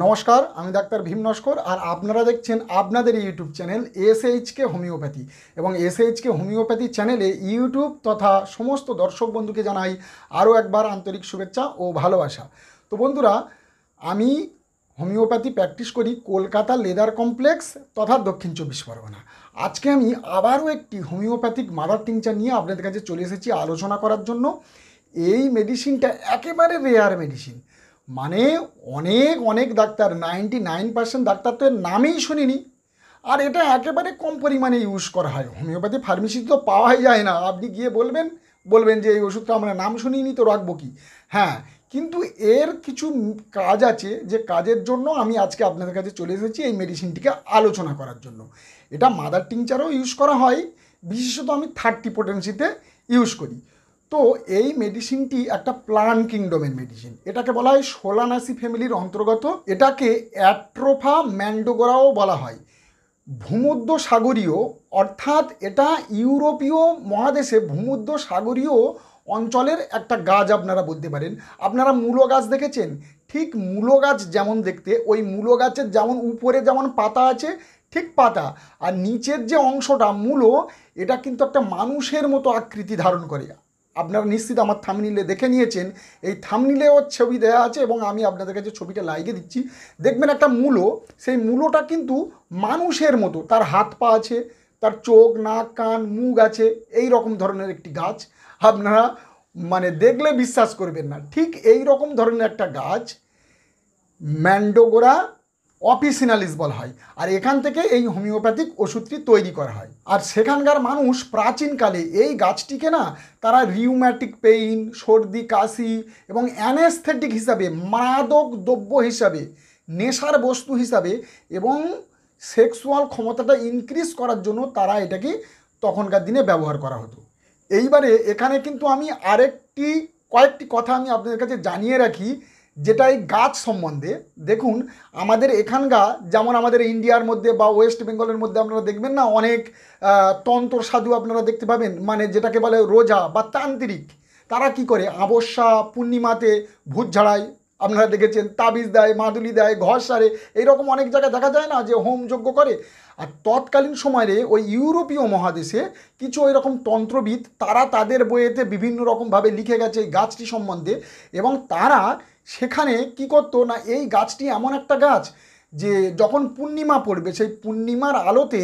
নমস্কার আমি ডাক্তার ভীম নস্কর আর আপনারা দেখছেন আপনাদের YouTube channel S H K homeopathy এবং এস এইচকে হোমিওপ্যাথি চ্যানেলে ইউটিউব তথা সমস্ত দর্শক বন্ধুকে জানাই আরও একবার আন্তরিক শুভেচ্ছা ও ভালোবাসা তো বন্ধুরা আমি হোমিওপ্যাথি প্র্যাকটিস করি কলকাতা লেদার কমপ্লেক্স তথা দক্ষিণ চব্বিশ পরগনা আজকে আমি আবারও একটি হোমিওপ্যাথিক মাদার টিংচার নিয়ে আপনাদের কাছে চলে এসেছি আলোচনা করার জন্য এই মেডিসিনটা একেবারে রেয়ার মেডিসিন মানে অনেক অনেক doctor ninety nine percent doctor তো নামেই শুনিনি আর এটা একেবারে কম পরিমাণে ইউজ করা হয় হোমিওপ্যাথি ফার্মেসিতে তো পাওয়াই যায় না আপনি গিয়ে বলবেন বলবেন যে এই ওষুধটা আমরা নাম শুনিনি তো রাখবো কি হ্যাঁ কিন্তু এর কিছু কাজ আছে যে কাজের জন্য আমি আজকে আপনাদের কাছে চলে এসেছি এই মেডিসিনটিকে আলোচনা করার জন্য এটা মাদার টিংচারও ইউজ করা হয় বিশেষত আমি থার্টি পোটেন্সিতে ইউজ করি তো এই মেডিসিনটি একটা প্লান কিংডমের মেডিসিন এটাকে বলা হয় সোলানাসি ফ্যামিলির অন্তর্গত এটাকে অ্যাট্রোফা ম্যান্ডোগোরাও বলা হয় ভূমধ্য সাগরীয় অর্থাৎ এটা ইউরোপীয় মহাদেশে ভূমধ্য সাগরীয় অঞ্চলের একটা গাছ আপনারা বলতে পারেন আপনারা মূলো গাছ দেখেছেন ঠিক মূলো গাছ যেমন দেখতে ওই মূলো গাছের যেমন উপরে যেমন পাতা আছে ঠিক পাতা আর নিচের যে অংশটা মূলো এটা কিন্তু একটা মানুষের মতো আকৃতি ধারণ করে আপনারা নিশ্চিত আমার থামনিলে দেখে নিয়েছেন এই থামনিলেও ছবি দেওয়া আছে এবং আমি আপনাদের কাছে ছবিটা লাইকে দিচ্ছি দেখবেন একটা মূলো সেই মূলোটা কিন্তু মানুষের মতো তার হাত পা আছে তার চোখ নাক কান মুখ আছে এই রকম ধরনের একটি গাছ আপনারা মানে দেখলে বিশ্বাস করবেন না ঠিক এই রকম ধরনের একটা গাছ ম্যান্ডোগোরা অফিসিনালিস বলা হয় আর এখান থেকে এই হোমিওপ্যাথিক ওষুধটি তৈরি করা হয় আর সেখানকার মানুষ প্রাচীনকালে এই গাছটিকে না তারা রিউম্যাটিক পেইন সর্দি কাশি এবং অ্যানেস্থেটিক হিসাবে মাদক দ্রব্য হিসাবে নেশার বস্তু হিসাবে এবং সেক্সুয়াল ক্ষমতাটা ইনক্রিজ করার জন্য তারা এটাকে তখনকার দিনে ব্যবহার করা হতো এইবারে এখানে কিন্তু আমি আরেকটি কয়েকটি কথা আমি আপনাদের কাছে জানিয়ে রাখি যেটা এই গাছ সম্বন্ধে দেখুন আমাদের এখানকার যেমন আমাদের ইন্ডিয়ার মধ্যে বা ওয়েস্ট বেঙ্গলের মধ্যে আপনারা দেখবেন না অনেক তন্ত্র সাধু আপনারা দেখতে পাবেন মানে যেটাকে বলে রোজা বা তান্ত্রিক তারা কি করে আবস্যা পূর্ণিমাতে ভূত ঝাড়ায় আপনারা দেখেছেন তাবিজ দেয় মাদুলি দেয় ঘর সারে এইরকম অনেক জায়গায় দেখা যায় না যে হোম যজ্ঞ করে আর তৎকালীন সময়ে ওই ইউরোপীয় মহাদেশে কিছু ওই রকম তন্ত্রবিদ তারা তাদের বইয়েতে বিভিন্ন রকমভাবে লিখে গেছে এই গাছটি সম্বন্ধে এবং তারা সেখানে কি করতো না এই গাছটি এমন একটা গাছ যে যখন পূর্ণিমা পড়বে সেই পূর্ণিমার আলোতে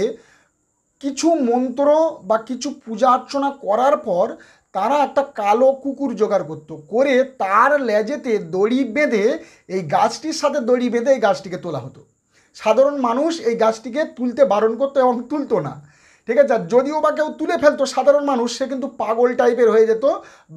কিছু মন্ত্র বা কিছু পূজা অর্চনা করার পর তারা একটা কালো কুকুর জোগাড় করতো করে তার লেজেতে দড়ি বেঁধে এই গাছটির সাথে দড়ি বেঁধে এই গাছটিকে তোলা হতো সাধারণ মানুষ এই গাছটিকে তুলতে বারণ করতো এবং তুলতো না ঠিক আছে যদিও বা কেউ তুলে ফেলতো সাধারণ মানুষ সে কিন্তু পাগল টাইপের হয়ে যেত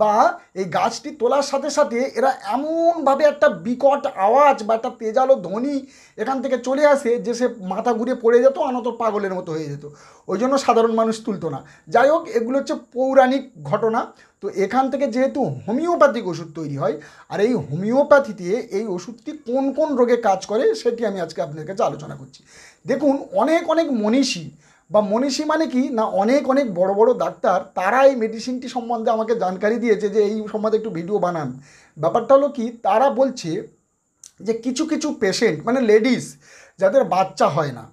বা এই গাছটি তোলার সাথে সাথে এরা এমনভাবে একটা বিকট আওয়াজ বা একটা তেজালো ধ্বনি এখান থেকে চলে আসে যে সে মাথা ঘুরে পড়ে যেত অনত পাগলের মতো হয়ে যেত ওই জন্য সাধারণ মানুষ তুলতো না যাই হোক এগুলো হচ্ছে পৌরাণিক ঘটনা তো এখান থেকে যেহেতু হোমিওপ্যাথিক ওষুধ তৈরি হয় আর এই হোমিওপ্যাথিতে এই ওষুধটি কোন কোন রোগে কাজ করে সেটি আমি আজকে আপনাদের কাছে আলোচনা করছি দেখুন অনেক অনেক মনীষী বা মনীষী মানে কি না অনেক অনেক বড় বড় ডাক্তার তারা এই মেডিসিনটি সম্বন্ধে আমাকে জানকারি দিয়েছে যে এই সম্বন্ধে একটু ভিডিও বানান ব্যাপারটা হলো কি তারা বলছে যে কিছু কিছু পেশেন্ট মানে লেডিস যাদের বাচ্চা হয় না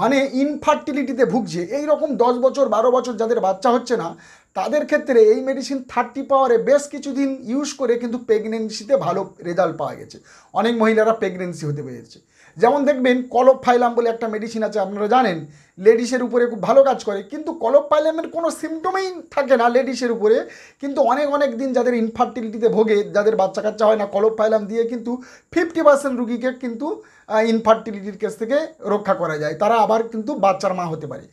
মানে ইনফার্টিলিটিতে ভুগছে এই রকম দশ বছর বারো বছর যাদের বাচ্চা হচ্ছে না তাদের ক্ষেত্রে এই মেডিসিন থার্টি পাওয়ারে বেশ কিছুদিন ইউজ করে কিন্তু প্রেগনেন্সিতে ভালো রেজাল্ট পাওয়া গেছে অনেক মহিলারা প্রেগনেন্সি হতে পেরেছে যেমন দেখবেন কলপ ফাইলাম বলে একটা মেডিসিন আছে আপনারা জানেন লেডিসের উপরে খুব ভালো কাজ করে কিন্তু কলপ ফাইলামের কোনো সিমটমেই থাকে না লেডিসের উপরে কিন্তু অনেক অনেক দিন যাদের ইনফার্টিলিটিতে ভোগে যাদের বাচ্চা কাচ্চা হয় না কলপ ফাইলাম দিয়ে কিন্তু ফিফটি পার্সেন্ট রুগীকে কিন্তু ইনফার্টিলিটির কেস থেকে রক্ষা করা যায় তারা আবার কিন্তু বাচ্চার মা হতে পারে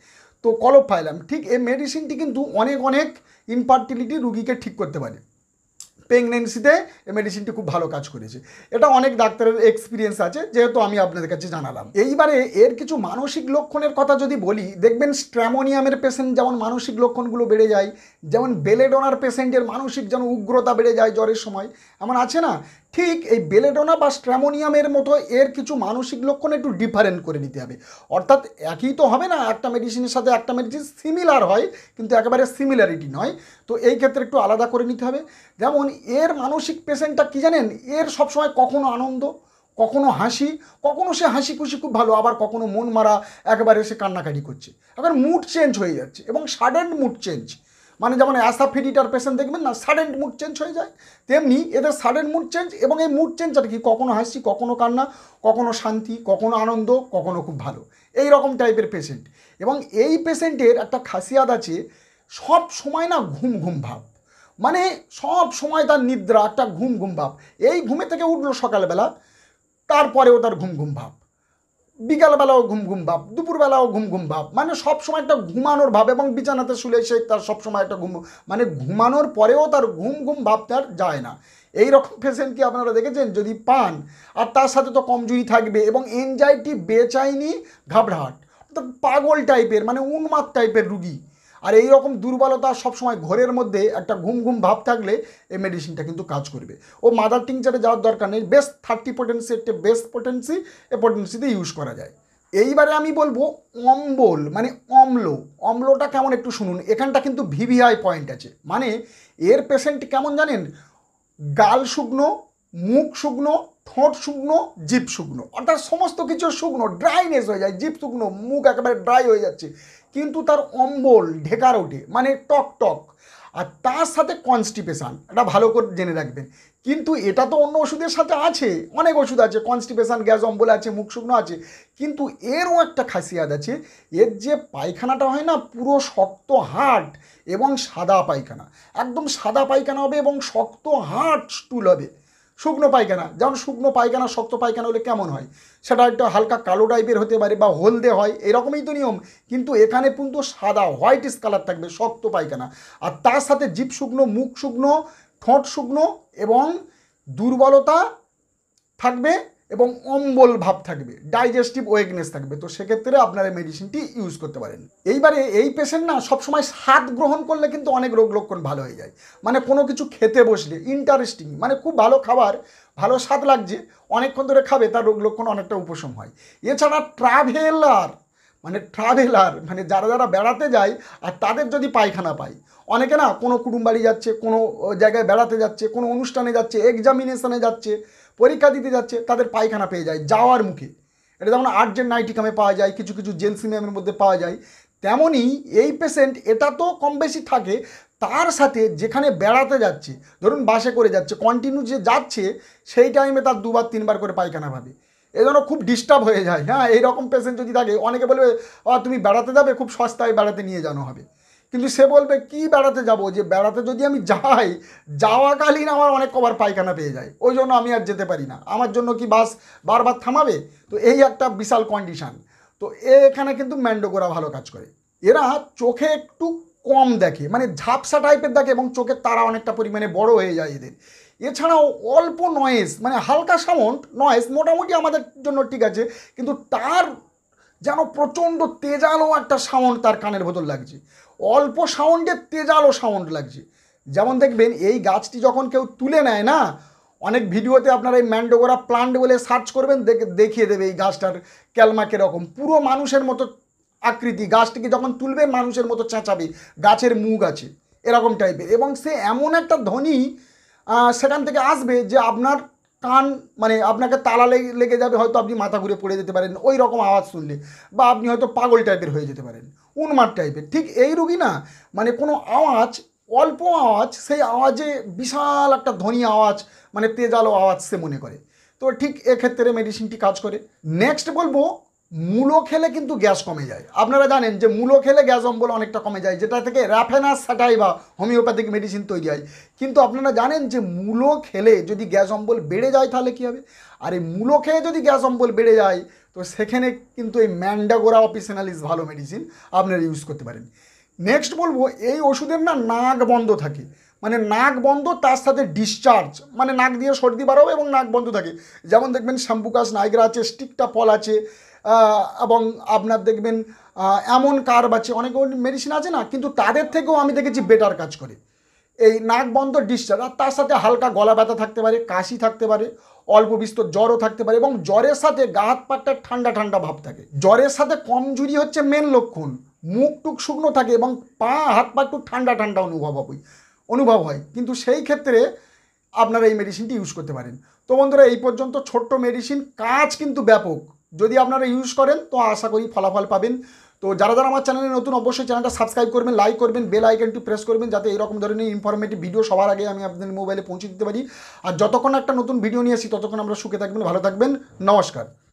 তো কলপ ফাইলাম ঠিক এই মেডিসিনটি কিন্তু অনেক অনেক ইনফার্টিলিটি রুগীকে ঠিক করতে পারে প্রেগনেন্সিতে এই মেডিসিনটি খুব ভালো কাজ করেছে এটা অনেক ডাক্তারের এক্সপিরিয়েন্স আছে যেহেতু আমি আপনাদের কাছে জানালাম এইবারে এর কিছু মানসিক লক্ষণের কথা যদি বলি দেখবেন স্ট্র্যামোনিয়ামের পেশেন্ট যেমন মানসিক লক্ষণগুলো বেড়ে যায় যেমন বেলেডোনার পেশেন্টের মানসিক যেন উগ্রতা বেড়ে যায় জ্বরের সময় এমন আছে না ঠিক এই বেলেডোনা বা স্ট্র্যামোনিয়ামের মতো এর কিছু মানসিক লক্ষণ একটু ডিফারেন্ট করে নিতে হবে অর্থাৎ একই তো হবে না একটা মেডিসিনের সাথে একটা মেডিসিন সিমিলার হয় কিন্তু একেবারে সিমিলারিটি নয় তো এই ক্ষেত্রে একটু আলাদা করে নিতে হবে যেমন এর মানসিক পেশেন্টটা কী জানেন এর সবসময় কখনো আনন্দ কখনো হাসি কখনো সে হাসি খুশি খুব ভালো আবার কখনো মন মারা একেবারে সে কান্নাকাটি করছে এখন মুড চেঞ্জ হয়ে যাচ্ছে এবং সাডেন মুড চেঞ্জ মানে যেমন অ্যাসাফিডিটার পেশেন্ট দেখবেন না সাডেন মুড চেঞ্জ হয়ে যায় তেমনি এদের সাডেন মুড চেঞ্জ এবং এই মুড চেঞ্জটা কি কখনো হাসি কখনো কান্না কখনো শান্তি কখনো আনন্দ কখনো খুব ভালো এই রকম টাইপের পেশেন্ট এবং এই পেশেন্টের একটা খাসিয়াত আছে সব সময় না ঘুম ঘুম ভাব মানে সব সময় তার নিদ্রা একটা ঘুম ঘুম ভাব এই ঘুমে থেকে উঠলো সকালবেলা তারপরেও তার ঘুম ঘুম ভাব বিকালবেলাও ঘুম ঘুম ভাব দুপুরবেলাও ঘুম ঘুম ভাব মানে সব সময় একটা ঘুমানোর ভাব এবং বিছানাতে শুলে সে তার সবসময় একটা ঘুম মানে ঘুমানোর পরেও তার ঘুম ঘুম ভাব তার যায় না এই রকম পেশেন্ট কি আপনারা দেখেছেন যদি পান আর তার সাথে তো কমজুরি থাকবে এবং এনজাইটি বেচাইনি ঘাবড়াহাট তো পাগল টাইপের মানে উন্মাদ টাইপের রুগী আর এই রকম দুর্বলতা সব সময় ঘরের মধ্যে একটা ঘুম ঘুম ভাব থাকলে এই মেডিসিনটা কিন্তু কাজ করবে ও মাদার টিংচারে যাওয়ার দরকার নেই বেস্ট থার্টি পোটেন্সি একটা বেস্ট পোটেন্সি এ পোটেন্সিতে ইউজ করা যায় এইবারে আমি বলবো অম্বল মানে অম্ল অম্লটা কেমন একটু শুনুন এখানটা কিন্তু ভিভিআই পয়েন্ট আছে মানে এর পেশেন্ট কেমন জানেন গাল শুকনো মুখ শুকনো ঠোঁট শুকনো জিপ শুকনো অর্থাৎ সমস্ত কিছু শুকনো ড্রাইনেস হয়ে যায় জিপ শুকনো মুখ একেবারে ড্রাই হয়ে যাচ্ছে কিন্তু তার অম্বল ঢেকার ওঠে মানে টক টক আর তার সাথে কনস্টিপেশান এটা ভালো করে জেনে রাখবেন কিন্তু এটা তো অন্য ওষুধের সাথে আছে অনেক ওষুধ আছে কনস্টিপেশান গ্যাস অম্বল আছে মুখ শুকনো আছে কিন্তু এরও একটা খাসিয়াত আছে এর যে পায়খানাটা হয় না পুরো শক্ত হার্ট এবং সাদা পায়খানা একদম সাদা পায়খানা হবে এবং শক্ত হাট স্টুল হবে শুকনো পায়খানা যেমন শুকনো পায়খানা শক্ত পায়খানা হলে কেমন হয় সেটা একটা হালকা কালো টাইপের হতে পারে বা হলদে হয় এরকমই তো নিয়ম কিন্তু এখানে কিন্তু সাদা হোয়াইট কালার থাকবে শক্ত পায়খানা আর তার সাথে জীব শুকনো মুখ শুকনো ঠোঁট শুকনো এবং দুর্বলতা থাকবে এবং অম্বল ভাব থাকবে ডাইজেস্টিভ ওয়েকনেস থাকবে তো সেক্ষেত্রে আপনারা মেডিসিনটি ইউজ করতে পারেন এইবারে এই পেশেন্ট না সবসময় স্বাদ গ্রহণ করলে কিন্তু অনেক রোগ লক্ষণ ভালো হয়ে যায় মানে কোনো কিছু খেতে বসলে ইন্টারেস্টিং মানে খুব ভালো খাবার ভালো স্বাদ লাগছে অনেকক্ষণ ধরে খাবে তার রোগ লক্ষণ অনেকটা উপশম হয় এছাড়া ট্রাভেলার মানে ট্রাভেলার মানে যারা যারা বেড়াতে যায় আর তাদের যদি পায়খানা পায় অনেকে না কোনো কুটুমবাড়ি যাচ্ছে কোনো জায়গায় বেড়াতে যাচ্ছে কোনো অনুষ্ঠানে যাচ্ছে এক্সামিনেশানে যাচ্ছে পরীক্ষা দিতে যাচ্ছে তাদের পায়খানা পেয়ে যায় যাওয়ার মুখে এটা যেমন আর্জেন্ট নাইটিকামে পাওয়া যায় কিছু কিছু জেলসিমিয়ামের মধ্যে পাওয়া যায় তেমনই এই পেশেন্ট এটা তো কম বেশি থাকে তার সাথে যেখানে বেড়াতে যাচ্ছে ধরুন বাসে করে যাচ্ছে কন্টিনিউ যে যাচ্ছে সেই টাইমে তার দুবার তিনবার করে পায়খানা ভাবে এজন্য খুব ডিস্টার্ব হয়ে যায় হ্যাঁ এইরকম পেশেন্ট যদি থাকে অনেকে বলবে তুমি বেড়াতে যাবে খুব সস্তায় বেড়াতে নিয়ে জানো হবে কিন্তু সে বলবে কি বেড়াতে যাব যে বেড়াতে যদি আমি যাই যাওয়াকালীন আমার অনেক কবার পায়খানা পেয়ে যায় ওই জন্য আমি আর যেতে পারি না আমার জন্য কি বাস বারবার থামাবে তো এই একটা বিশাল কন্ডিশান তো এখানে কিন্তু ম্যান্ডোকোরা ভালো কাজ করে এরা চোখে একটু কম দেখে মানে ঝাপসা টাইপের দেখে এবং চোখের তারা অনেকটা পরিমাণে বড় হয়ে যায় এদের এছাড়াও অল্প নয়েস মানে হালকা সাউন্ড নয়েস মোটামুটি আমাদের জন্য ঠিক আছে কিন্তু তার যেন প্রচণ্ড তেজালো একটা সাউন্ড তার কানের ভেতর লাগছে অল্প সাউন্ডে তেজালো সাউন্ড লাগছে যেমন দেখবেন এই গাছটি যখন কেউ তুলে নেয় না অনেক ভিডিওতে আপনারা এই ম্যান্ডোগোরা প্লান্ট বলে সার্চ করবেন দেখিয়ে দেবে এই গাছটার ক্যালমা কীরকম পুরো মানুষের মতো আকৃতি গাছটিকে যখন তুলবে মানুষের মতো চেঁচাবে গাছের মুখ আছে এরকম টাইপের এবং সে এমন একটা ধনী সেখান থেকে আসবে যে আপনার টান মানে আপনাকে তালা লেগে যাবে হয়তো আপনি মাথা ঘুরে পড়ে যেতে পারেন ওই রকম আওয়াজ শুনলে বা আপনি হয়তো পাগল টাইপের হয়ে যেতে পারেন উন্মাদ টাইপের ঠিক এই রুগী না মানে কোনো আওয়াজ অল্প আওয়াজ সেই আওয়াজে বিশাল একটা ধনী আওয়াজ মানে তেজালো আওয়াজ সে মনে করে তো ঠিক এক্ষেত্রে মেডিসিনটি কাজ করে নেক্সট বলবো মূলো খেলে কিন্তু গ্যাস কমে যায় আপনারা জানেন যে মূলো খেলে গ্যাস অম্বল অনেকটা কমে যায় যেটা থেকে র্যাফেনাস বা হোমিওপ্যাথিক মেডিসিন তৈরি হয় কিন্তু আপনারা জানেন যে মূলো খেলে যদি গ্যাস অম্বল বেড়ে যায় তাহলে কী হবে আর এই মূলো খেয়ে যদি গ্যাস অম্বল বেড়ে যায় তো সেখানে কিন্তু এই ম্যান্ডাগোরা অপিসেনালিস ভালো মেডিসিন আপনারা ইউজ করতে পারেন নেক্সট বলবো এই ওষুধের না নাক বন্ধ থাকে মানে নাক বন্ধ তার সাথে ডিসচার্জ মানে নাক দিয়ে সর্দি বাড়াবে এবং নাক বন্ধ থাকে যেমন দেখবেন শ্যাম্পুকাস নাইগ্রা আছে স্টিকটা ফল আছে এবং আপনার দেখবেন এমন কার আছে অনেক মেডিসিন আছে না কিন্তু তাদের থেকেও আমি দেখেছি বেটার কাজ করে এই নাক বন্ধ ডিসচার্জ আর তার সাথে হালকা গলা ব্যথা থাকতে পারে কাশি থাকতে পারে অল্প বিস্তর জ্বরও থাকতে পারে এবং জ্বরের সাথে গা হাত পাটটা ঠান্ডা ঠান্ডা ভাব থাকে জ্বরের সাথে কমজুরি হচ্ছে মেন লক্ষণ মুখ টুক শুকনো থাকে এবং পা হাত পা একটু ঠান্ডা ঠান্ডা অনুভব হবে অনুভব হয় কিন্তু সেই ক্ষেত্রে আপনারা এই মেডিসিনটি ইউজ করতে পারেন তো বন্ধুরা এই পর্যন্ত ছোট্ট মেডিসিন কাজ কিন্তু ব্যাপক যদি আপনারা ইউজ করেন তো আশা করি ফলাফল পাবেন তো যারা যারা আমার চ্যানেলে নতুন অবশ্যই চ্যানেলটা সাবস্ক্রাইব করবেন লাইক করবেন বেল আইকনটি প্রেস করবেন যাতে এরকম ধরনের ইনফরমেটিভ ভিডিও সবার আগে আমি আপনাদের মোবাইলে পৌঁছে দিতে পারি আর যতক্ষণ একটা নতুন ভিডিও নিয়ে আসি ততক্ষণ আমরা সুখে থাকবেন ভালো থাকবেন নমস্কার